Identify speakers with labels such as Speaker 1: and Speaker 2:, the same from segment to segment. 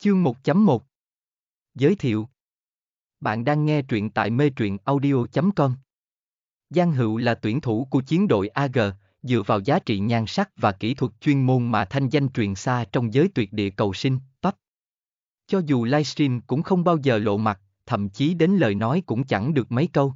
Speaker 1: Chương 1.1 Giới thiệu Bạn đang nghe truyện tại mê truyện audio.com Giang Hữu là tuyển thủ của chiến đội AG, dựa vào giá trị nhan sắc và kỹ thuật chuyên môn mà thanh danh truyền xa trong giới tuyệt địa cầu sinh, pub. Cho dù livestream cũng không bao giờ lộ mặt, thậm chí đến lời nói cũng chẳng được mấy câu.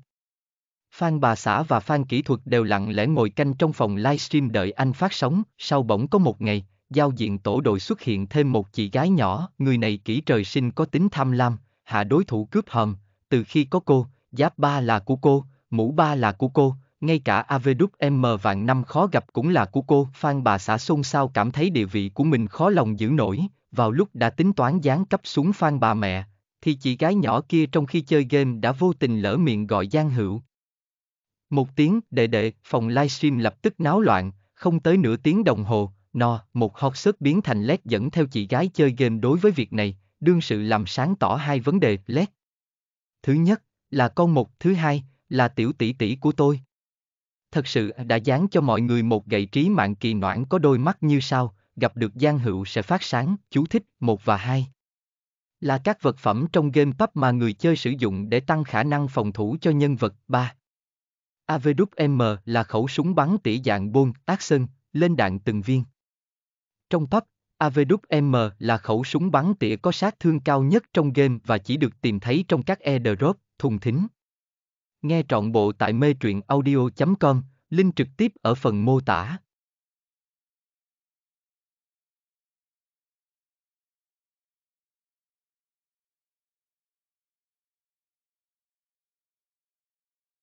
Speaker 1: Phan bà xã và Phan kỹ thuật đều lặng lẽ ngồi canh trong phòng livestream đợi anh phát sóng, sau bỗng có một ngày, giao diện tổ đội xuất hiện thêm một chị gái nhỏ, người này kỹ trời sinh có tính tham lam, hạ đối thủ cướp hầm, từ khi có cô, giáp ba là của cô, mũ ba là của cô, ngay cả AVM vạn năm khó gặp cũng là của cô. Phan bà xã xôn xao cảm thấy địa vị của mình khó lòng giữ nổi, vào lúc đã tính toán gián cấp xuống Phan bà mẹ, thì chị gái nhỏ kia trong khi chơi game đã vô tình lỡ miệng gọi Giang Hữu. Một tiếng, đệ đệ, phòng livestream lập tức náo loạn, không tới nửa tiếng đồng hồ, No, một học sức biến thành LED dẫn theo chị gái chơi game đối với việc này, đương sự làm sáng tỏ hai vấn đề LED. Thứ nhất, là con một, thứ hai, là tiểu tỷ tỷ của tôi. Thật sự đã dán cho mọi người một gậy trí mạng kỳ noãn có đôi mắt như sau, gặp được giang hữu sẽ phát sáng, chú thích, một và hai Là các vật phẩm trong game pub mà người chơi sử dụng để tăng khả năng phòng thủ cho nhân vật, 3. AVM là khẩu súng bắn tỉ dạng bôn, action, lên đạn từng viên. Trong pub, AVM là khẩu súng bắn tỉa có sát thương cao nhất trong game và chỉ được tìm thấy trong các e thùng thính. Nghe trọn bộ tại mê truyện audio.com, link trực tiếp ở phần mô tả.